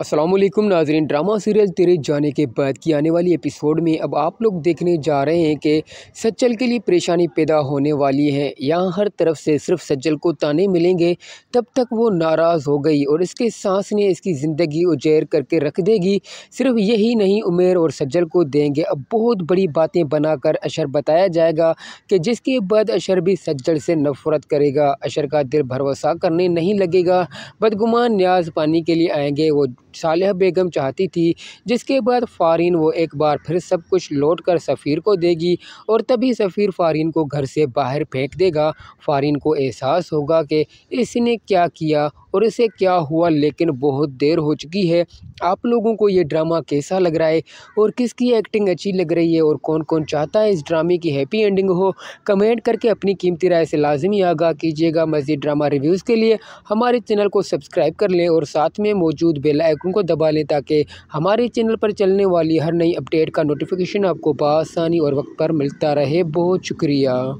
असलम नाजरीन drama serial तेरे जाने के बाद की आने वाली एपिसोड में अब आप लोग देखने जा रहे हैं कि सज्जल के लिए परेशानी पैदा होने वाली है यहाँ हर तरफ से सिर्फ सज्जल को ताने मिलेंगे तब तक वो नाराज़ हो गई और इसके सांस ने इसकी ज़िंदगी उजैर करके रख देगी सिर्फ यही नहीं उमेर और सज्जल को देंगे अब बहुत बड़ी बातें बनाकर अशर बताया जाएगा कि जिसके बाद अशर भी सज्जल से नफरत करेगा अशर का दिल भरोसा करने नहीं लगेगा बदगुमान न्याज पानी के लिए आएँगे वो सालह बेगम चाहती थी जिसके बाद फ़ारीन वो एक बार फिर सब कुछ लौट कर सफ़ीर को देगी और तभी सफ़ीर फ़ारीन को घर से बाहर फेंक देगा फ़ारीन को एहसास होगा कि इसने क्या किया और इसे क्या हुआ लेकिन बहुत देर हो चुकी है आप लोगों को ये ड्रामा कैसा लग रहा है और किसकी एक्टिंग अच्छी लग रही है और कौन कौन चाहता है इस ड्रामे की हैप्पी एंडिंग हो कमेंट करके अपनी कीमती राय से लाजमी आगा कीजिएगा मज़ीद ड्रामा रिव्यूज़ के लिए हमारे चैनल को सब्सक्राइब कर लें और साथ में मौजूद बेलाइक आइकन को दबा लें ताकि हमारे चैनल पर चलने वाली हर नई अपडेट का नोटिफिकेशन आपको बसानी और वक्त पर मिलता रहे बहुत शुक्रिया